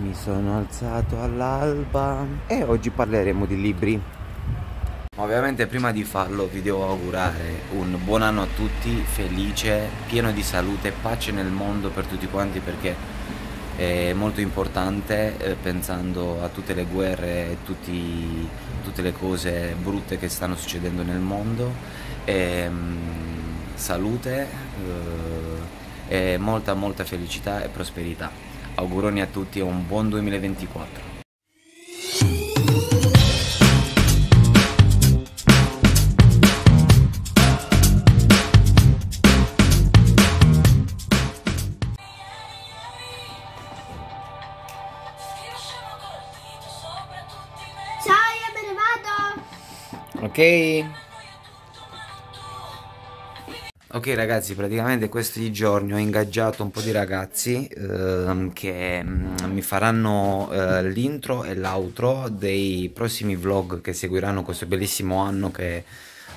Mi sono alzato all'alba e oggi parleremo di libri. Ovviamente prima di farlo vi devo augurare un buon anno a tutti, felice, pieno di salute e pace nel mondo per tutti quanti perché è molto importante eh, pensando a tutte le guerre e tutte le cose brutte che stanno succedendo nel mondo. E, ehm, mh, salute eh, e molta molta felicità e prosperità auguroni a tutti e un buon 2024. Ciao, vado! Ok. Ok ragazzi, praticamente questi giorni ho ingaggiato un po' di ragazzi eh, che mm, mi faranno eh, l'intro e l'outro dei prossimi vlog che seguiranno questo bellissimo anno che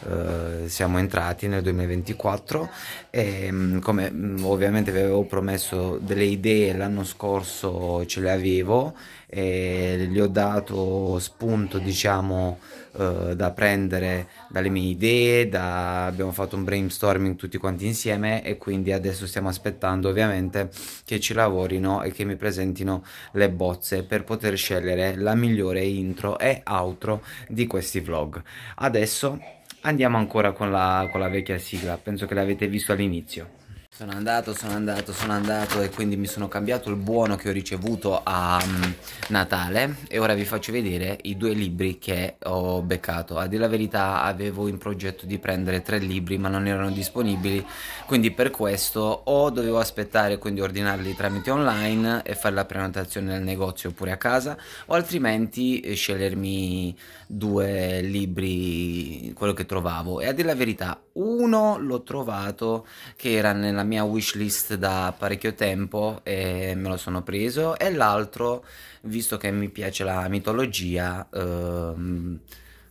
eh, siamo entrati nel 2024 e mm, come mm, ovviamente vi avevo promesso delle idee l'anno scorso ce le avevo e gli ho dato spunto diciamo eh, da prendere dalle mie idee, da... abbiamo fatto un brainstorming tutti quanti insieme e quindi adesso stiamo aspettando ovviamente che ci lavorino e che mi presentino le bozze per poter scegliere la migliore intro e outro di questi vlog. Adesso andiamo ancora con la, con la vecchia sigla, penso che l'avete visto all'inizio. Sono andato, sono andato, sono andato e quindi mi sono cambiato il buono che ho ricevuto a um, Natale e ora vi faccio vedere i due libri che ho beccato. A dire la verità avevo in progetto di prendere tre libri ma non erano disponibili quindi per questo o dovevo aspettare quindi ordinarli tramite online e fare la prenotazione nel negozio oppure a casa o altrimenti eh, scegliermi due libri quello che trovavo e a dire la verità uno l'ho trovato che era nella nella mia wishlist da parecchio tempo e me lo sono preso e l'altro, visto che mi piace la mitologia, ehm,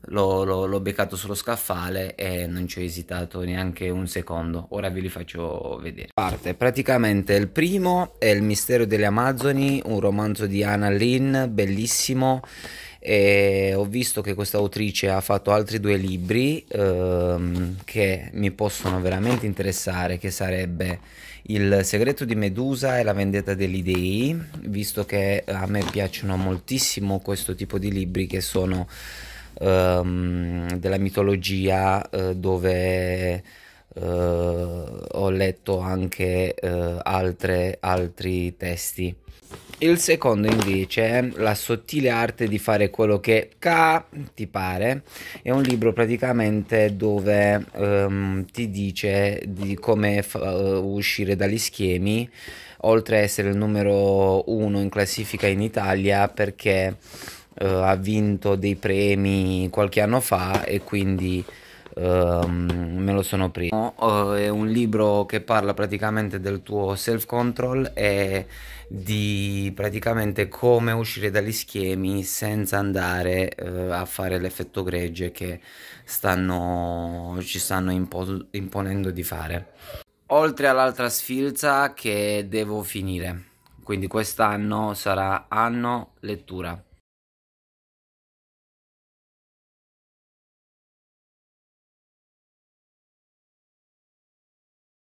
l'ho, l'ho, l'ho beccato sullo scaffale e non ci ho esitato neanche un secondo. Ora ve li faccio vedere. Parte praticamente il primo è Il mistero delle Amazzoni, un romanzo di Anna Lynn, bellissimo e ho visto che questa autrice ha fatto altri due libri ehm, che mi possono veramente interessare, che sarebbe Il segreto di Medusa e la vendetta degli dei, visto che a me piacciono moltissimo questo tipo di libri che sono ehm, della mitologia eh, dove... Uh, ho letto anche uh, altre, altri testi. Il secondo invece è La sottile arte di fare quello che ca ti pare. È un libro praticamente dove um, ti dice di come eh, uscire dagli schemi, oltre a essere il numero uno in classifica in Italia perché uh, ha vinto dei premi qualche anno fa e quindi Uh, me lo sono preso. Uh, è un libro che parla praticamente del tuo self control e di praticamente come uscire dagli schemi senza andare uh, a fare l'effetto gregge che stanno, ci stanno impo imponendo di fare. Oltre all'altra sfilza che devo finire, quindi quest'anno sarà anno lettura.